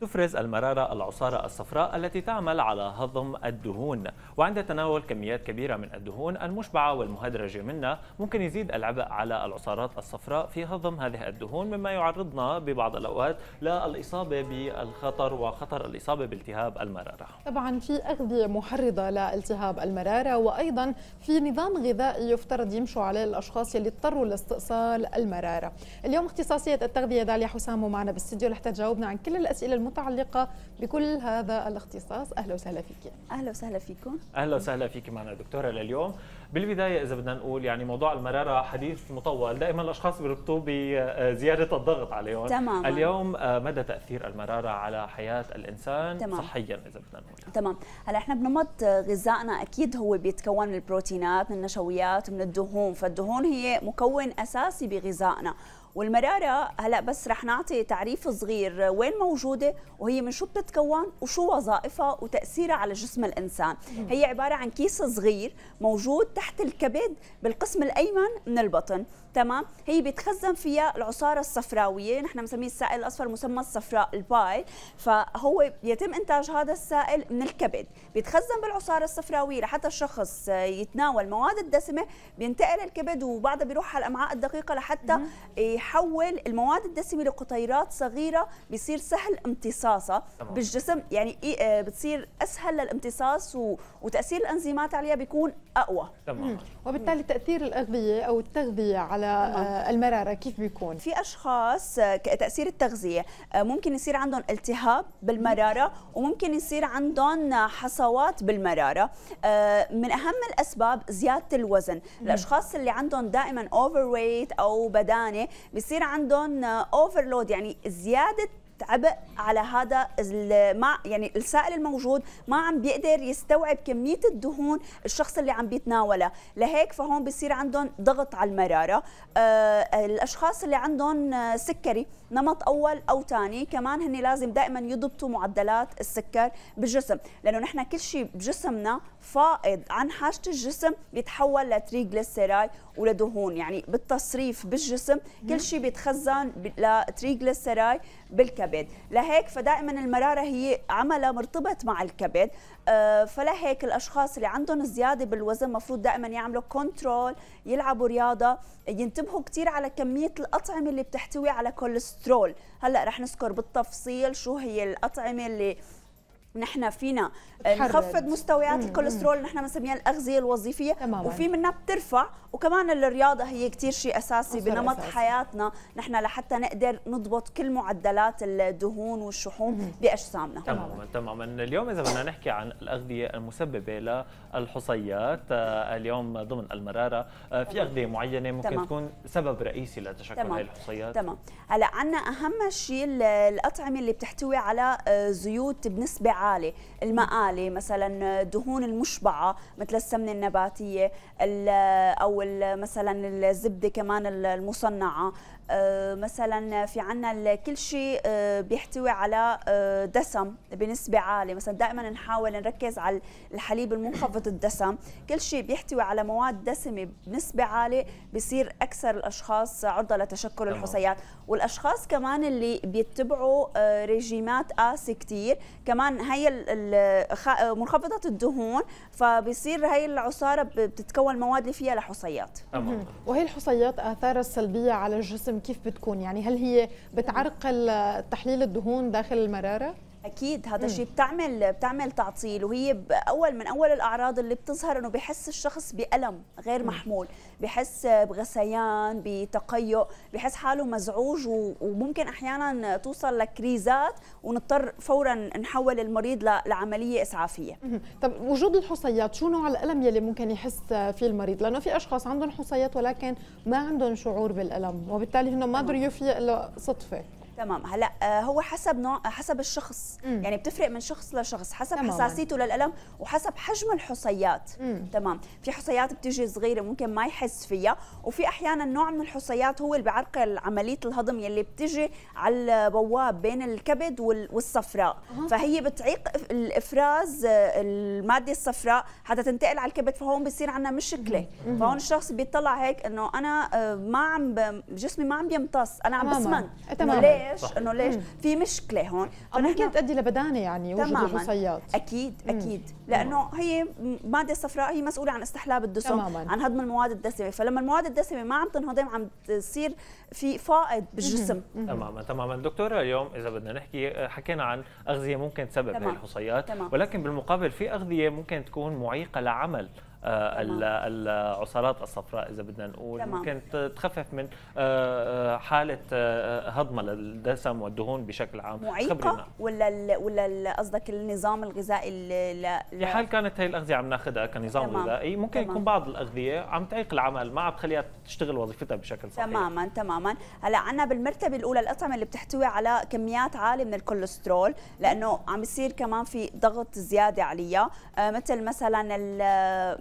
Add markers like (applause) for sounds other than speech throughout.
تفرز المرارة العصارة الصفراء التي تعمل على هضم الدهون وعند تناول كميات كبيرة من الدهون المشبعة والمهدرجة منها ممكن يزيد العبء على العصارات الصفراء في هضم هذه الدهون مما يعرضنا ببعض الأوقات للإصابة بالخطر وخطر الإصابة بالتهاب المرارة طبعا في أغذية محرضة لالتهاب المرارة وأيضا في نظام غذائي يفترض يمشوا عليه الأشخاص اللي اضطروا لاستئصال المرارة اليوم اختصاصية التغذية داليا حسام معنا بالاستديو لحتى تجاوبنا عن كل الأسئلة المتعلقة بكل هذا الاختصاص أهلا وسهلا فيك أهلا وسهلا فيكم أهلا وسهلا فيك معنا دكتورة لليوم بالبداية إذا بدنا نقول يعني موضوع المرارة حديث مطول دائما الأشخاص بيربطوه بزيادة الضغط عليهم تماما. اليوم آه، مدى تأثير المرارة على حياة الإنسان تمام. صحيا إذا بدنا نقول تمام هلا إحنا بنمط غذائنا أكيد هو بيتكون من البروتينات من النشويات من الدهون فالدهون هي مكون أساسي بغذائنا والمرارة هلا بس رح نعطي تعريف صغير وين موجودة وهي من شو بتتكون وشو وظائفها وتأثيرها على جسم الإنسان هي عبارة عن كيس صغير موجود تحت الكبد بالقسم الأيمن من البطن تمام هي بيتخزن فيها العصارة الصفراوية نحن بنسميه السائل الأصفر مسمى الصفراء الباي فهو يتم إنتاج هذا السائل من الكبد بيتخزن بالعصارة الصفراوية لحتى الشخص يتناول مواد الدسمة بينتقل الكبد وبعدها بيروح على الأمعاء الدقيقة لحتى بيحول المواد الدسمه لقطيرات صغيره بيصير سهل امتصاصها بالجسم يعني إيه بتصير اسهل للامتصاص و... وتاثير الانزيمات عليها بيكون اقوى تمام وبالتالي تاثير الاغذيه او التغذيه على آه، مم. المراره كيف بيكون في اشخاص آه، تاثير التغذيه ممكن يصير عندهم التهاب بالمراره وممكن يصير عندهم حصوات بالمراره من اهم الاسباب زياده الوزن الاشخاص اللي عندهم دائما اوفر ويت او بدانه بصير عندهم اوفرلود يعني زياده عبء على هذا ما يعني السائل الموجود ما عم بيقدر يستوعب كميه الدهون الشخص اللي عم بيتناولها لهيك فهون بصير عندهم ضغط على المراره آه الاشخاص اللي عندهم سكري نمط اول او ثاني كمان هن لازم دائما يضبطوا معدلات السكر بالجسم لانه نحن كل شيء بجسمنا فائض عن حاجه الجسم بيتحول لتريجليسيراي ولدهون يعني بالتصريف بالجسم كل شيء بيتخزن لتريجليسيراي بالكبد لهيك فدائما المراره هي عملها مرتبط مع الكبد آه، فلهيك الاشخاص اللي عندهم زياده بالوزن مفروض دائما يعملوا كنترول يلعبوا رياضه ينتبهوا كثير على كميه الاطعمه اللي بتحتوي على كوليسترول هلا رح نذكر بالتفصيل شو هي الاطعمه اللي نحن فينا آه، نخفض مستويات الكوليسترول نحن بنسميها الاغذيه الوظيفيه تماماً. وفي منها بترفع وكمان الرياضه هي كثير شيء اساسي بنمط أساسي. حياتنا نحن لحتى نقدر نضبط كل معدلات الدهون والشحوم باجسامنا تماما تماما اليوم اذا بدنا نحكي عن الاغذيه المسببه للحصيات آه، اليوم ضمن المراره آه، في اغذيه معينه ممكن تمام. تكون سبب رئيسي لتشكل هاي الحصيات تمام هلا عندنا اهم شيء الاطعمه اللي بتحتوي على زيوت بنسبه العالي المقالي مثلا دهون المشبعه مثل السمنه النباتيه او مثلا الزبده كمان المصنعه آه، مثلا في عنا كل شيء آه، بيحتوي على آه، دسم بنسبة عالية مثلا دائما نحاول نركز على الحليب المنخفض الدسم كل شيء بيحتوي على مواد دسمة بنسبة عالية بصير أكثر الأشخاص عرضة لتشكل الحصيات والأشخاص كمان اللي بيتبعوا ريجيمات قاسي كتير كمان هي منخفضة الدهون فبصير هي العصارة بتتكون مواد اللي فيها لحصيات وهي الحصيات آثارها السلبية على الجسم كيف بتكون يعني هل هي بتعرقل تحليل الدهون داخل المراره اكيد هذا الشيء بتعمل بتعمل تعطيل وهي اول من اول الاعراض اللي بتظهر انه بحس الشخص بالم غير محمول بحس بغثيان بتقيؤ بحس حاله مزعوج وممكن احيانا توصل لكريزات ونضطر فورا نحول المريض لعمليه اسعافيه طب وجود الحصيات شو نوع الالم يلي ممكن يحس فيه المريض لانه في اشخاص عندهم حصيات ولكن ما عندهم شعور بالالم وبالتالي هن ما قدروا يفيق صدفه تمام هلا آه، هو حسب نوع حسب الشخص مم. يعني بتفرق من شخص لشخص حسب تمام. حساسيته للالم وحسب حجم الحصيات مم. تمام في حصيات بتيجي صغيره ممكن ما يحس فيها وفي احيانا نوع من الحصيات هو اللي بيعرقل عمليه الهضم يلي بتيجي على البواب بين الكبد والصفراء أه. فهي بتعيق الافراز آه، الماده الصفراء حتى تنتقل على الكبد فهون بصير عندنا مشكله مم. فهون الشخص بيطلع هيك انه انا آه، ما عم جسمي ما عم بيمتص انا عم بسمن ليه ليش انه ليش في مشكله هون ممكن تؤدي لبدانه يعني وجود الحصيات اكيد اكيد لانه هي ماده صفراء هي مسؤوله عن استحلاب الدسم تماماً. عن هضم المواد الدسمه فلما المواد الدسمه ما عم تنهضم عم تصير في فائض بالجسم تماما تماما دكتوره اليوم اذا بدنا نحكي آه، حكينا عن اغذيه ممكن تسبب الحصيات ولكن بالمقابل في اغذيه ممكن تكون معيقه لعمل آه، العصارات الصفراء اذا بدنا نقول تمام. ممكن تخفف من آه، آه، حاله هضمه للدسم والدهون بشكل عام معيقه خبرنا. ولا ولا قصدك النظام الغذائي في حال كانت هي الاغذيه عم ناخذها كنظام تمام. غذائي ممكن تمام. يكون بعض الاغذيه عم تعيق العمل ما عم تخليها تشتغل وظيفتها بشكل صحيح تماما تماما هلا عنا بالمرتبه الاولى الاطعمه اللي بتحتوي على كميات عاليه من الكوليسترول لانه عم يصير كمان في ضغط زياده عليها مثل مثلا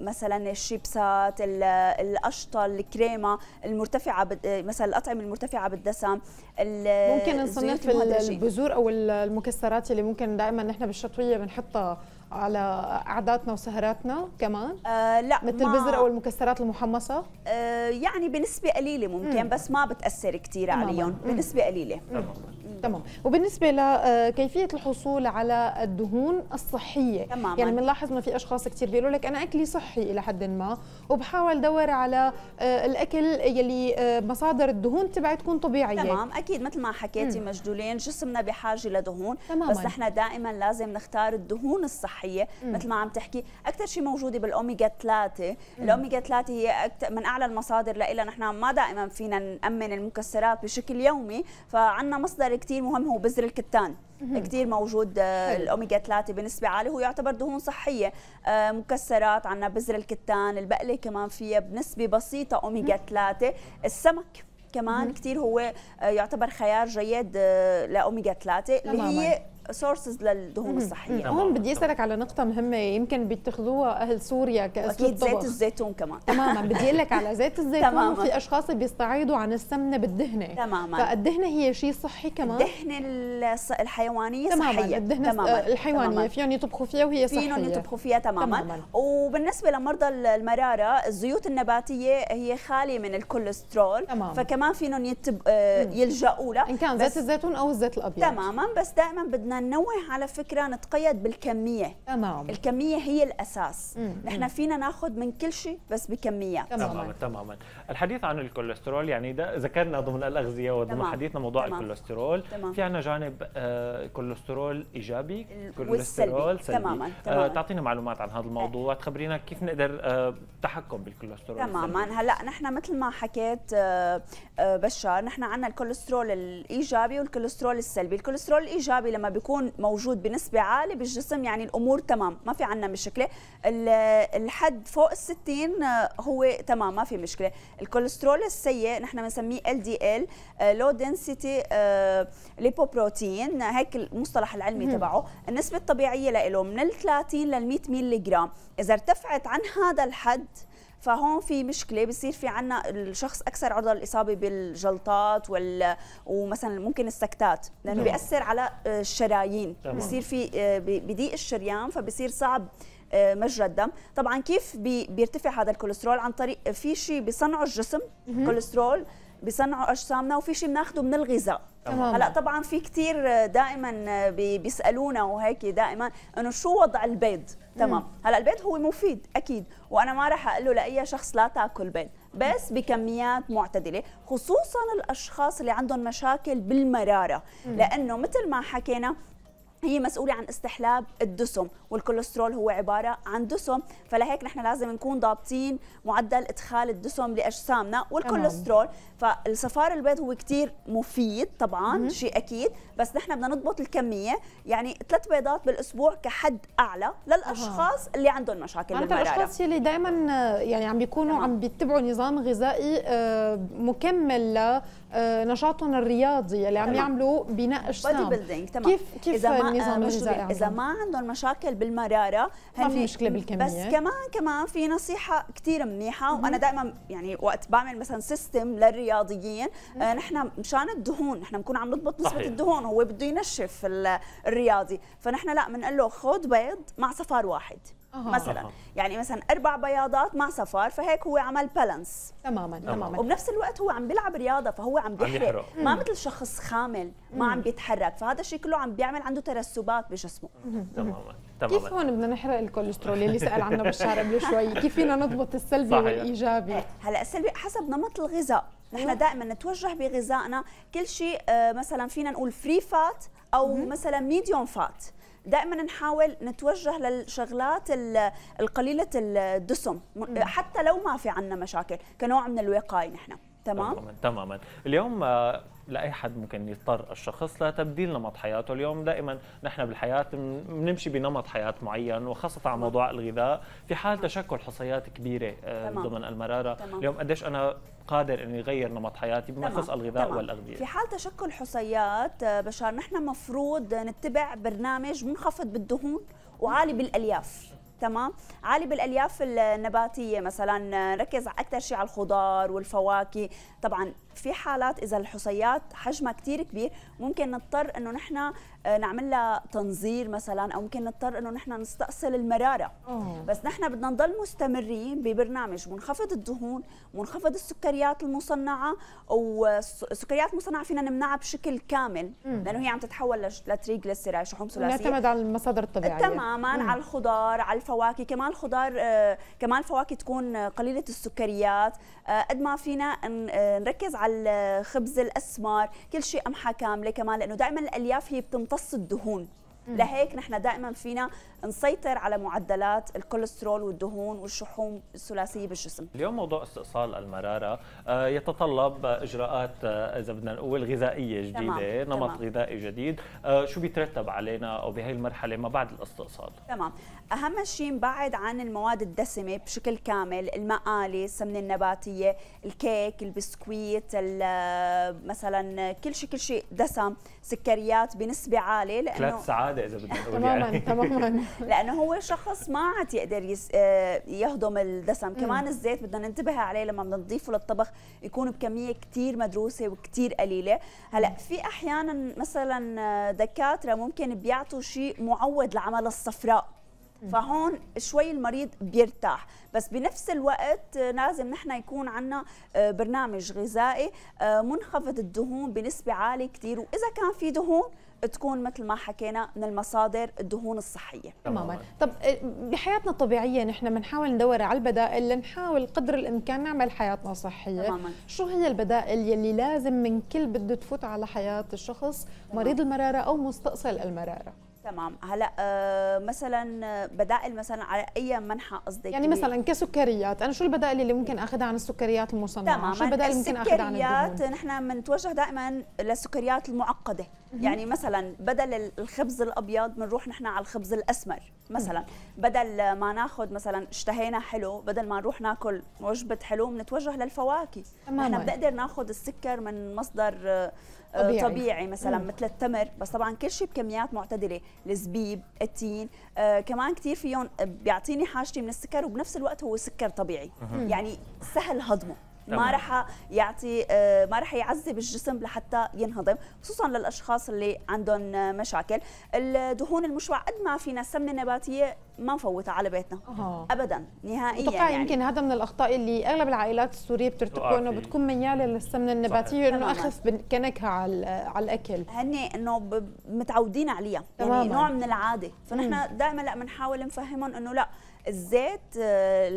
مثلا الشيبسات القشطه الكريمه المرتفعه مثلا الاطعمه المرتفعه بالدسم ممكن نصنف البذور او المكسرات اللي ممكن دائما نحن بالشتويه بنحطها على عاداتنا وسهراتنا كمان؟ آه لا مثل البذر او المكسرات المحمصه؟ آه يعني بنسبه قليله ممكن مم. بس ما بتاثر كثير عليهم بنسبه قليله مم. تمام وبالنسبه لكيفيه آه، الحصول على الدهون الصحيه تماما. يعني بنلاحظ انه في اشخاص كثير بيقولوا لك انا اكلي صحي الى حد ما وبحاول دور على آه، الاكل يلي آه، مصادر الدهون تبعي تكون طبيعيه تمام اكيد مثل ما حكيتي مجدولين جسمنا بحاجه لدهون تماما. بس نحن دائما لازم نختار الدهون الصحيه مم. مثل ما عم تحكي اكثر شيء موجوده بالاوميجا 3 الاوميجا 3 هي من اعلى المصادر لها نحن ما دائما فينا نامن المكسرات بشكل يومي فعندنا مصدر كثير كثير مهم هو بذر الكتان كثير موجود آه، الاوميجا 3 بنسبه عاليه هو يعتبر دهون صحيه آه، مكسرات عندنا بذر الكتان البقله كمان فيها بنسبه بسيطه اوميجا 3 السمك كمان كثير هو آه، يعتبر خيار جيد لاوميجا 3 اللي هي سورسز للدهون الصحيه هون بدي اسالك على نقطه مهمه يمكن بيتخذوها اهل سوريا كاسلوب اكيد زيت الزيتون كمان تماما بدي اقول لك على زيت (laughs) الزيتون تماماً. في اشخاص بيستعيضوا عن السمنه بالدهنه تماما فالدهنه هي شيء صحي كمان الدهنه الحيوانيه تماما. صحيه الدهنه تماما. الحيوانيه فيهم يطبخوا فيها وهي صحيه فيهم يطبخوا فيها تماما. تماما وبالنسبه لمرضى المراره الزيوت النباتيه هي خاليه من الكوليسترول تماما. فكمان فيهم يلجؤوا آه، يلجأوا لها ان كان زيت الزيتون او الزيت الابيض تماما بس دائما بدنا بدنا ننوه على فكره نتقيد بالكميه تمام الكميه هي الاساس نحن فينا ناخذ من كل شيء بس بكميات تماما تماما الحديث عن الكوليسترول يعني ده ذكرنا ضمن الاغذيه وضمن حديثنا موضوع تمام. الكوليسترول تمام. في عندنا جانب آه كوليسترول ايجابي كوليسترول سلبي تماما, آه، تماماً. آه تعطينا معلومات عن هذا الموضوع اه. تخبرينا كيف نقدر آه التحكم بالكوليسترول تماما هلا نحن مثل ما حكيت آه, آه، بشار نحن عندنا الكوليسترول الايجابي والكوليسترول السلبي الكوليسترول الايجابي لما بيكون يكون موجود بنسبه عاليه بالجسم يعني الامور تمام ما في عندنا مشكله الحد فوق ال 60 آه، هو تمام ما في مشكله الكوليسترول السيء نحن بنسميه ال دي ال لو دنسيتي ليبوبروتين هيك المصطلح العلمي تبعه النسبه الطبيعيه له من ال 30 لل 100 ملغ اذا ارتفعت عن هذا الحد فهون في مشكله بصير في عنا الشخص اكثر عرضه للاصابه بالجلطات وال ومثلا ممكن السكتات لانه نعم. بياثر على آه، الشرايين تمام. بصير في آه، بضيق الشريان فبصير صعب آه، مجرى الدم طبعا كيف بيرتفع هذا الكوليسترول عن طريق في شيء بصنعه الجسم كوليسترول بصنعوا اجسامنا وفي شيء بناخده من الغذاء تمام. هلا طبعا في كثير دائما بيسالونا وهيك دائما انه شو وضع البيض تمام هلا البيض هو مفيد اكيد وانا ما راح اقول له لاي شخص لا تاكل بيض بس بكميات معتدله خصوصا الاشخاص اللي عندهم مشاكل بالمراره لانه مثل ما حكينا هي مسؤولة عن استحلاب الدسم والكوليسترول هو عبارة عن دسم فلهيك نحن لازم نكون ضابطين معدل إدخال الدسم لأجسامنا والكوليسترول فالصفار البيض هو كتير مفيد طبعا شيء أكيد بس نحن بدنا نضبط الكمية يعني ثلاث بيضات بالأسبوع كحد أعلى للأشخاص أوه. اللي عندهم مشاكل المرارة الأشخاص اللي دائما يعني عم بيكونوا عم بيتبعوا نظام غذائي آه، مكمل ل آه، نشاطهم الرياضي اللي عم يعملوا بناء اجسام بودي تمام كيف كيف إذا ما نظام يعني الغذائي آه، اذا ما عندهم مشاكل بالمراره ما في مشكله بالكميه بس كمان كمان في نصيحه كثير منيحه وانا دائما يعني وقت بعمل مثلا سيستم للرياضيين آه نحن مشان الدهون نحن بنكون عم نضبط نسبه الدهون هو بده ينشف الرياضي فنحن لا بنقول له خذ بيض مع صفار واحد مثلا يعني مثلا اربع بياضات مع صفار فهيك هو عمل بالانس تماما تماما وبنفس الوقت هو عم بيلعب رياضه فهو عم بيحرق ما مثل شخص خامل ما عم بيتحرك فهذا الشيء كله عم بيعمل عنده ترسبات بجسمه تماما تماما كيف هون بدنا نحرق الكوليسترول اللي سال عنه بشار قبل شوي (laughs) كيف فينا نضبط السلبي صحيح. والايجابي إيه، هلا السلبي حسب نمط الغذاء نحن دائما نتوجه بغذائنا كل شيء آه، مثلا فينا نقول فري فات او مثلا ميديوم فات دائما نحاول نتوجه للشغلات القليله الدسم حتى لو ما في عندنا مشاكل كنوع من الوقايه نحن تمام تماما تماما اليوم آه، لاي حد ممكن يضطر الشخص لتبديل نمط حياته اليوم دائما نحن بالحياه بنمشي بنمط حياه معين وخاصه على موضوع الغذاء في حال تشكل حصيات كبيره آه، تمام. ضمن المراره تمام. اليوم قديش انا قادر اني اغير نمط حياتي بما يخص الغذاء تمام. والاغذيه في حال تشكل حصيات آه، بشار نحن مفروض نتبع برنامج منخفض بالدهون وعالي بالالياف تمام عالي بالالياف النباتيه مثلا ركز اكثر شيء على الخضار والفواكه طبعا في حالات اذا الحصيات حجمها كثير كبير ممكن نضطر انه نحن آه، نعمل لها تنظير مثلا او ممكن نضطر انه نحن نستأصل المراره أوه. بس نحن بدنا نضل مستمرين ببرنامج منخفض الدهون منخفض السكريات المصنعه والسكريات المصنعه فينا نمنعها بشكل كامل مم. لانه هي عم تتحول لتريجليسيرايد شحوم ثلاثيه نعتمد على المصادر الطبيعيه تماما مم. على الخضار على الفواكه كمان الخضار آه، كمان الفواكه تكون قليله السكريات آه، قد ما فينا نركز على على الخبز الاسمر كل شيء قمحه كامله كمان لانه دائما الالياف هي بتمتص الدهون لهيك نحن دائما فينا نسيطر على معدلات الكوليسترول والدهون والشحوم الثلاثيه بالجسم اليوم موضوع استئصال المراره آه، يتطلب اجراءات آه، اذا بدنا نقول غذائيه جديده تمام. نمط تمام. غذائي جديد آه، شو بيترتب علينا او بهي المرحله ما بعد الاستئصال تمام اهم شيء نبعد عن المواد الدسمه بشكل كامل المقالي السمنه النباتيه الكيك البسكويت مثلا كل شيء كل شيء دسم سكريات بنسبه عاليه لانه ثلاث ساعات السعاده اذا بدنا نقول يعني تماما (laughs) لانه هو شخص ما عاد يقدر يس... آه، يهضم الدسم كمان الزيت بدنا ننتبه عليه لما بدنا نضيفه للطبخ يكون بكميه كثير مدروسه وكثير قليله هلا في احيانا مثلا آه، دكاتره ممكن بيعطوا شيء معود لعمل الصفراء فهون شوي المريض بيرتاح بس بنفس الوقت آه، لازم نحن يكون عندنا برنامج غذائي منخفض الدهون بنسبة عالية كتير وإذا كان في دهون تكون مثل ما حكينا من المصادر الدهون الصحيه تماما طب آه، بحياتنا الطبيعيه نحن بنحاول ندور على البدائل نحاول قدر الامكان نعمل حياتنا صحيه تماما. شو هي البدائل يلي لازم من كل بده تفوت على حياه الشخص مريض المراره او مستأصل المراره تمام هلا آه، مثلا آه، بدائل مثلا على اي منحى قصدك يعني مثلا كسكريات انا شو البدائل اللي ممكن اخذها عن السكريات المصنعه تماما شو البدائل اللي ممكن اخذها عن السكريات نحن بنتوجه دائما للسكريات المعقده يعني مثلا بدل الخبز الابيض بنروح نحن على الخبز الاسمر مثلا بدل ما ناخذ مثلا اشتهينا حلو بدل ما نروح ناكل وجبه حلو بنتوجه للفواكه نحن بنقدر ناخذ السكر من مصدر آه، آه، طبيعي, طبيعي مثلا مم. مثل التمر بس طبعا كل شيء بكميات معتدله الزبيب التين آه كمان كثير فيهم بيعطيني حاجتي من السكر وبنفس الوقت هو سكر طبيعي مم. يعني سهل هضمه آه، ما رح يعطي ما راح يعذب الجسم لحتى ينهضم خصوصا للاشخاص اللي عندهم مشاكل الدهون المشوى قد ما فينا السمنه النباتيه ما نفوتها على بيتنا أوه. ابدا نهائيا يعني. يمكن هذا من الاخطاء اللي اغلب العائلات السوريه بترتكبه آه، انه بتكون مياله للسمنه النباتيه انه اخف كنكهه على على الاكل هن انه متعودين عليها يعني نوع من العاده فنحن دائما لا بنحاول نفهمهم انه لا الزيت آه،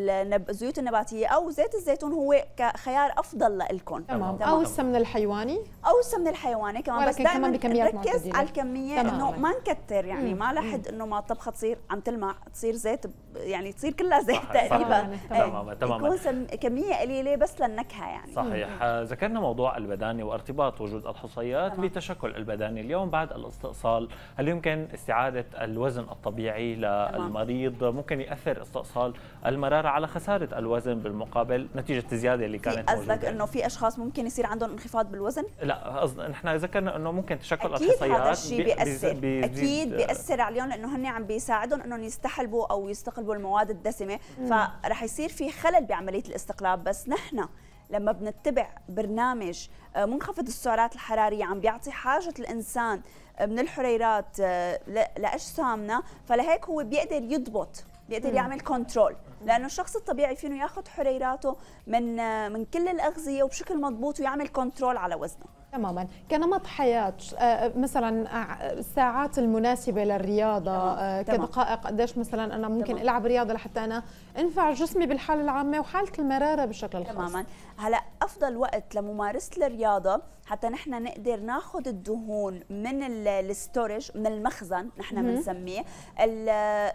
الزيوت النباتيه او زيت الزيتون هو كخيار افضل لكم تمام. تمام او السمن الحيواني او السمن الحيواني كمان بس دائما نركز على الكميه انه ما نكتر يعني مم. ما لحد انه ما الطبخه تصير عم تلمع تصير زيت يعني تصير كلها زيت تقريبا تماما آه، تماما تكون كميه قليله بس للنكهه يعني صحيح آه، ذكرنا موضوع البداني وارتباط وجود الحصيات بتشكل البداني اليوم بعد الاستئصال هل يمكن استعاده الوزن الطبيعي للمريض ممكن ياثر استئصال المراره على خساره الوزن بالمقابل نتيجه الزياده اللي كانت قصدك انه في اشخاص ممكن يصير عندهم انخفاض بالوزن لا قصدي نحن ذكرنا انه ممكن تشكل الحصيات اكيد هذا الشيء بياثر اكيد بياثر عليهم لانه هن عم بيساعدهم انهم يستحملوا يستحلبوا او يستقلبوا المواد الدسمه فراح يصير في خلل بعمليه الاستقلاب بس نحن لما بنتبع برنامج آه، منخفض السعرات الحراريه عم بيعطي حاجه الانسان آه، من الحريرات آه، لاجسامنا فلهيك هو بيقدر يضبط بيقدر يعمل كنترول لانه الشخص الطبيعي فينه ياخذ حريراته من من كل الاغذيه وبشكل مضبوط ويعمل كنترول على وزنه تماما كنمط حياه آه، مثلا آه، الساعات المناسبه للرياضه آه، كدقائق قديش مثلا انا ممكن تمام. العب رياضه لحتى انا انفع جسمي بالحاله العامه وحاله المراره بشكل خاص تماما هلا افضل وقت لممارسه الرياضه حتى نحن نقدر ناخذ الدهون من الستورج من المخزن نحن بنسميه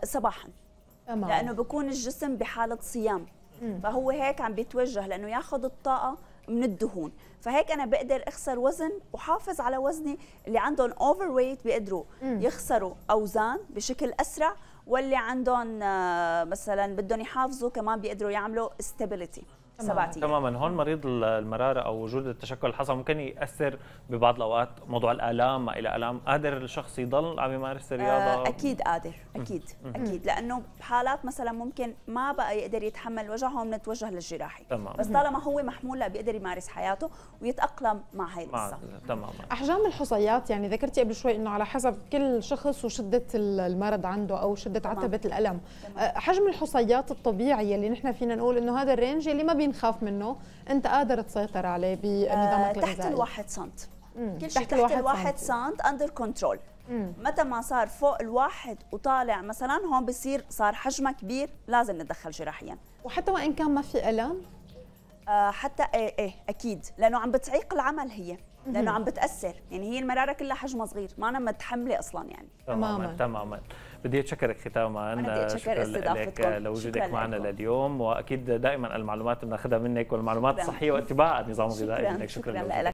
صباحا تمام. لانه بكون الجسم بحاله صيام مم. فهو هيك عم بيتوجه لانه ياخذ الطاقه من الدهون فهيك انا بقدر اخسر وزن وحافظ على وزني اللي عندهم اوفر ويت بيقدروا يخسروا اوزان بشكل اسرع واللي عندهم آه، مثلا بدهم يحافظوا كمان بيقدروا يعملوا ستابيليتي سبعة ايام تماما هون مريض المراره او وجود التشكل الحصى ممكن ياثر ببعض الاوقات موضوع الالام ما الى الام قادر الشخص يضل عم يمارس آه، الرياضه اكيد قادر اكيد اكيد لانه بحالات مثلا ممكن ما بقى يقدر يتحمل وجعه ونتوجه بنتوجه للجراحي تمام. بس طالما هو محمول لا بيقدر يمارس حياته ويتاقلم مع هاي القصه تماما احجام الحصيات يعني ذكرتي قبل شوي انه على حسب كل شخص وشده المرض عنده او شده عتبه الالم تمام. حجم الحصيات الطبيعي اللي نحن فينا نقول انه هذا الرينج اللي ما بنخاف منه انت قادر تسيطر عليه بنظامك آه، الغذائي تحت الواحد سنت كل شيء تحت الواحد سنت اندر كنترول متى ما صار فوق الواحد وطالع مثلا هون بصير صار حجمه كبير لازم نتدخل جراحيا وحتى وان كان ما في الم آه، حتى ايه ايه اكيد لانه عم بتعيق العمل هي لانه عم بتاثر يعني هي المراره كلها حجمها صغير ما انا متحمله اصلا يعني تماما تماما بدي اتشكرك ختاما انا بدي اتشكر استضافتك لوجودك معنا لليوم واكيد دائما المعلومات بناخذها منك والمعلومات الصحيه واتباع النظام الغذائي منك شكرا, شكرا لك